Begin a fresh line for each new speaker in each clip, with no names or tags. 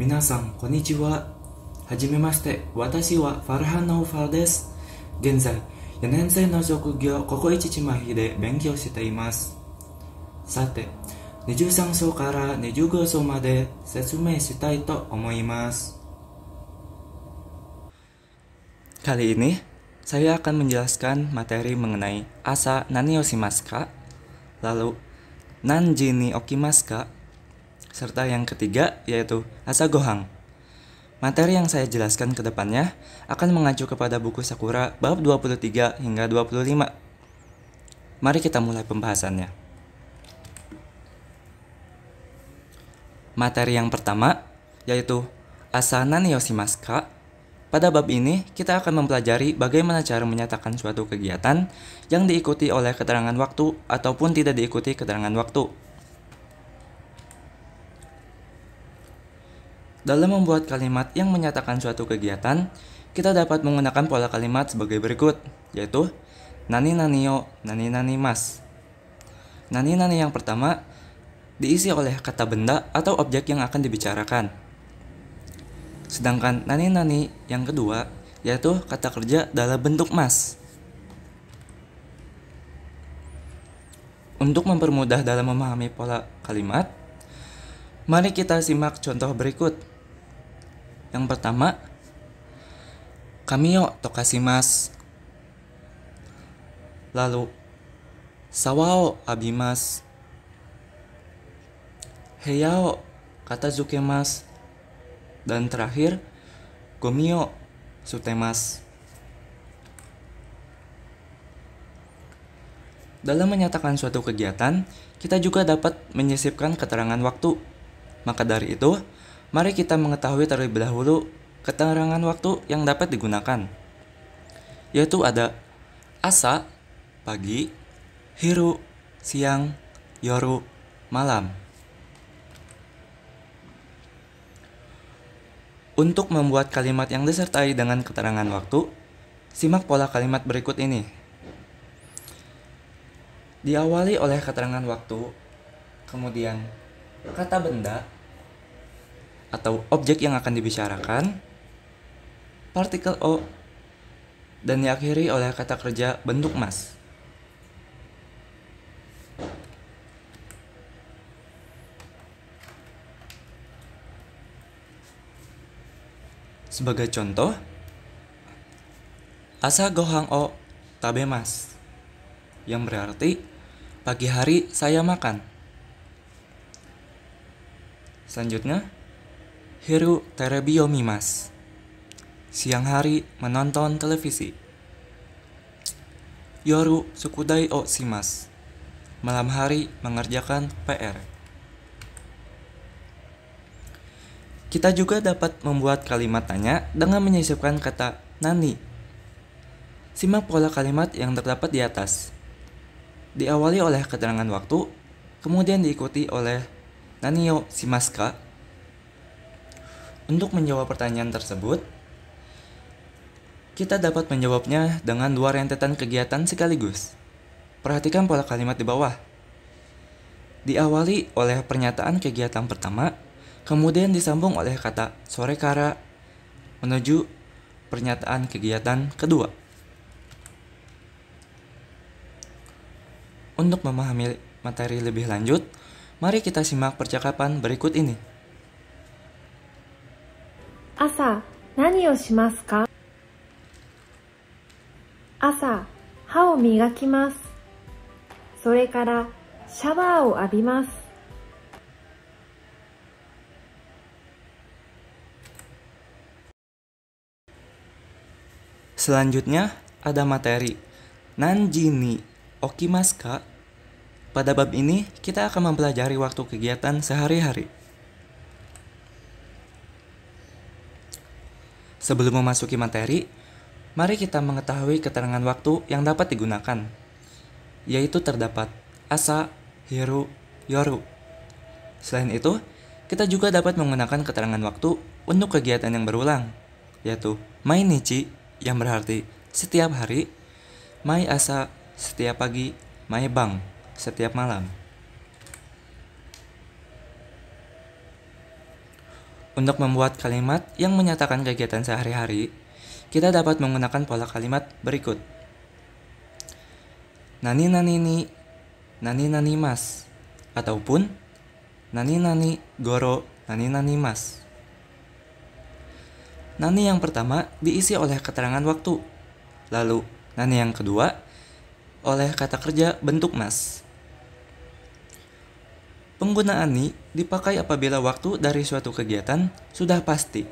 皆さん、こんにちは。はじめまして、私はファルハン・ノーファーです。現在、4年生の職業、ここ一千枚で勉強しています。さて、23章から25章まで説明したいと思います。Kali ini, saya akan menjelaskan materi mengenai asa nani yoshimasu ka, lalu nanjini okimasu ka, Serta yang ketiga yaitu gohang. Materi yang saya jelaskan ke depannya akan mengacu kepada buku Sakura bab 23 hingga 25. Mari kita mulai pembahasannya. Materi yang pertama yaitu Asana Niyoshimaska. Pada bab ini, kita akan mempelajari bagaimana cara menyatakan suatu kegiatan yang diikuti oleh keterangan waktu ataupun tidak diikuti keterangan waktu. Dalam membuat kalimat yang menyatakan suatu kegiatan, kita dapat menggunakan pola kalimat sebagai berikut, yaitu nani naniyo, nani nani mas. Nani nani yang pertama diisi oleh kata benda atau objek yang akan dibicarakan. Sedangkan nani nani yang kedua yaitu kata kerja dalam bentuk mas. Untuk mempermudah dalam memahami pola kalimat, mari kita simak contoh berikut. Yang pertama, Kamiyo mas. Lalu, Sawao Abimas. Heyao kata mas. Dan terakhir, Gomio Sutemas. Dalam menyatakan suatu kegiatan, kita juga dapat menyisipkan keterangan waktu. Maka dari itu, mari kita mengetahui terlebih dahulu keterangan waktu yang dapat digunakan. Yaitu ada asa, pagi, hiru, siang, yoru, malam. Untuk membuat kalimat yang disertai dengan keterangan waktu, simak pola kalimat berikut ini. Diawali oleh keterangan waktu, kemudian kata benda, atau objek yang akan dibicarakan, partikel O, dan diakhiri oleh kata kerja bentuk mas. Sebagai contoh, Asa Gohang O Tabe Mas, yang berarti pagi hari saya makan. Selanjutnya, Hiru Terebiomimas Siang hari menonton televisi Yoru Sukudai o simas. Malam hari mengerjakan PR Kita juga dapat membuat kalimat tanya dengan menyisipkan kata nani Simak pola kalimat yang terdapat di atas Diawali oleh keterangan waktu, kemudian diikuti oleh nani simas simaska. Untuk menjawab pertanyaan tersebut, kita dapat menjawabnya dengan dua rentetan kegiatan sekaligus. Perhatikan pola kalimat di bawah. Diawali oleh pernyataan kegiatan pertama, kemudian disambung oleh kata sore kara menuju pernyataan kegiatan kedua. Untuk memahami materi lebih lanjut, mari kita simak percakapan berikut ini. 朝何をしますか朝歯を磨きますそれからシャワーを浴びます Selanjutnya ada materi Nanjini Okimaska. Pada bab ini kita akan mempelajari waktu kegiatan sehari-hari. Sebelum memasuki materi, mari kita mengetahui keterangan waktu yang dapat digunakan, yaitu terdapat asa, hiru, yoru. Selain itu, kita juga dapat menggunakan keterangan waktu untuk kegiatan yang berulang, yaitu mainichi yang berarti setiap hari, mai asa setiap pagi, mai bang setiap malam. Untuk membuat kalimat yang menyatakan kegiatan sehari-hari, kita dapat menggunakan pola kalimat berikut. Nani nani ni, nani nani mas, ataupun nani nani goro, nani nani mas. Nani yang pertama diisi oleh keterangan waktu, lalu nani yang kedua oleh kata kerja bentuk mas. Penggunaan ni dipakai apabila waktu dari suatu kegiatan sudah pasti.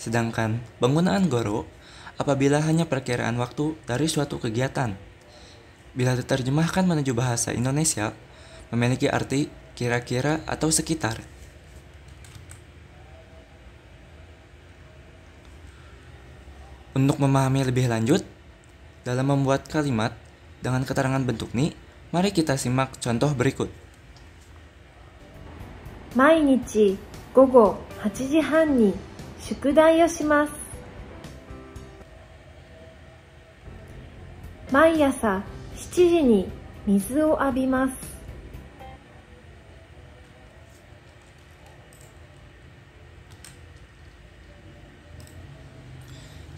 Sedangkan penggunaan goro apabila hanya perkiraan waktu dari suatu kegiatan. Bila diterjemahkan menuju bahasa Indonesia, memiliki arti kira-kira atau sekitar. Untuk memahami lebih lanjut, dalam membuat kalimat dengan keterangan bentuk ni, mari kita simak contoh berikut. 毎日午後8時半に宿題をします毎朝7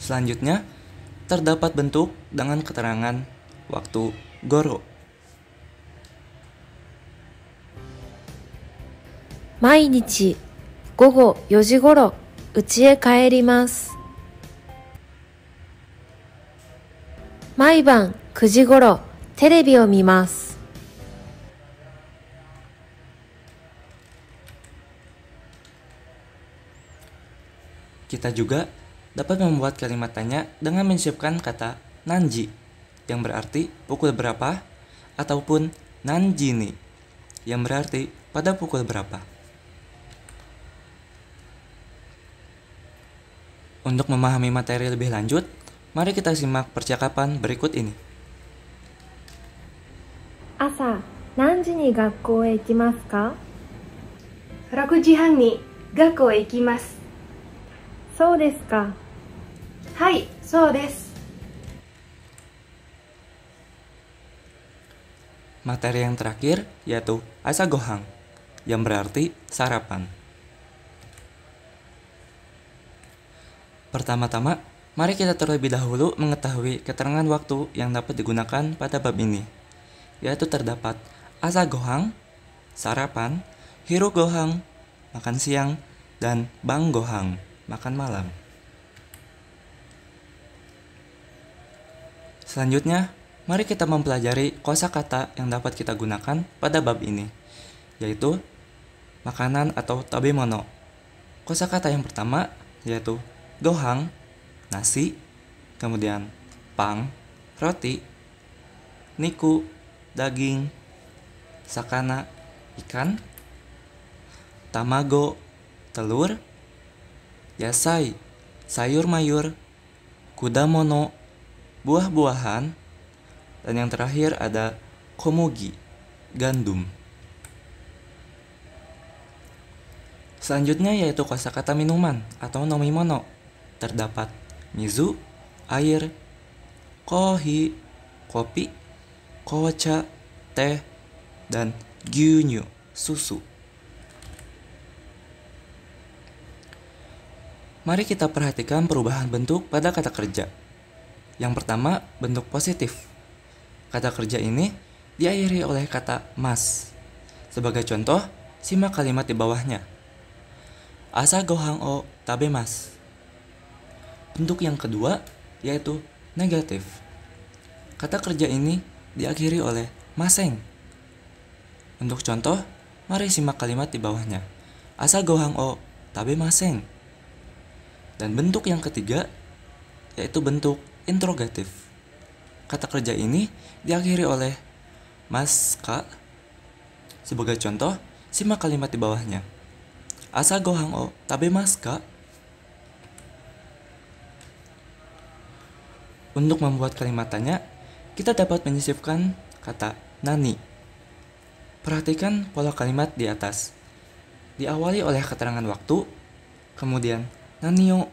Selanjutnya, terdapat bentuk dengan keterangan waktu gorok. 毎日午後4時ごろ家へ帰ります毎晩9 Kita juga dapat membuat kalimat tanya dengan menyisipkan kata nanji yang berarti pukul berapa ataupun nanjini yang berarti pada pukul berapa. Untuk memahami materi lebih lanjut, mari kita simak percakapan berikut ini. Asa, ni Hai, 6 desu. Materi yang terakhir yaitu asa gohang yang berarti sarapan. Pertama-tama, mari kita terlebih dahulu mengetahui keterangan waktu yang dapat digunakan pada bab ini, yaitu terdapat asa gohang, sarapan, hiru gohang, makan siang, dan bang gohang, makan malam. Selanjutnya, mari kita mempelajari kosakata yang dapat kita gunakan pada bab ini, yaitu makanan atau tabemono. Kosakata yang pertama yaitu Gohang, nasi, kemudian pang, roti, niku, daging, sakana, ikan, tamago, telur, yasai, sayur mayur, kudamono, buah-buahan, dan yang terakhir ada komogi, gandum. Selanjutnya yaitu kosakata minuman atau nomimono terdapat mizu, air, kohi, kopi, kocha, teh, dan gyunyu, susu. Mari kita perhatikan perubahan bentuk pada kata kerja. Yang pertama, bentuk positif. Kata kerja ini diakhiri oleh kata mas. Sebagai contoh, simak kalimat di bawahnya. Asa gohang o tabe mas. Bentuk yang kedua yaitu negatif. Kata kerja ini diakhiri oleh maseng. Untuk contoh, mari simak kalimat di bawahnya. Asa gohang o tabe maseng. Dan bentuk yang ketiga yaitu bentuk interrogatif. Kata kerja ini diakhiri oleh maska Sebagai contoh, simak kalimat di bawahnya. Asa gohang o tabe maska Untuk membuat kalimat tanya, kita dapat menyisipkan kata nani. Perhatikan pola kalimat di atas. Diawali oleh keterangan waktu, kemudian nanio,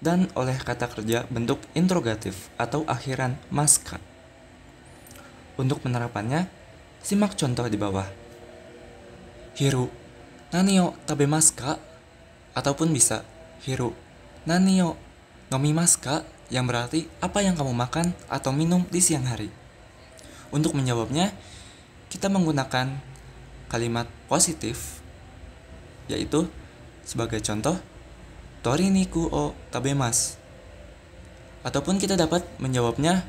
dan oleh kata kerja bentuk interrogatif atau akhiran maska. Untuk penerapannya, simak contoh di bawah. Hiru, nanio tabe maska, ataupun bisa hiru, nanio nomi maska, yang berarti apa yang kamu makan atau minum di siang hari. Untuk menjawabnya, kita menggunakan kalimat positif, yaitu sebagai contoh, Tori niku o tabemas. Ataupun kita dapat menjawabnya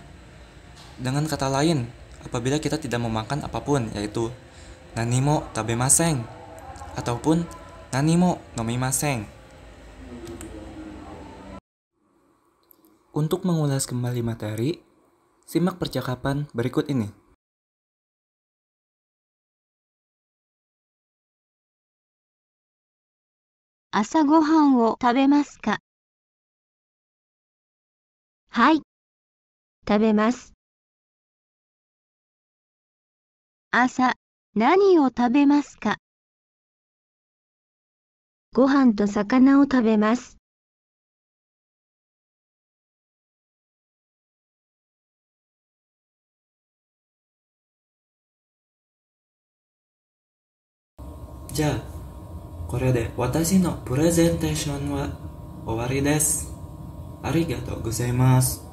dengan kata lain apabila kita tidak memakan apapun, yaitu nanimo tabemaseng, ataupun nanimo nomimaseng. Untuk mengulas kembali materi, simak percakapan berikut ini. Asa gohan wo tabemasu ka? Hai. Tabemasu. Asa, nani wo tabemasu ka? Gohan to sakana wo tabemasu. じゃあこれで私のプレゼンテーションは終わりですありがとうございます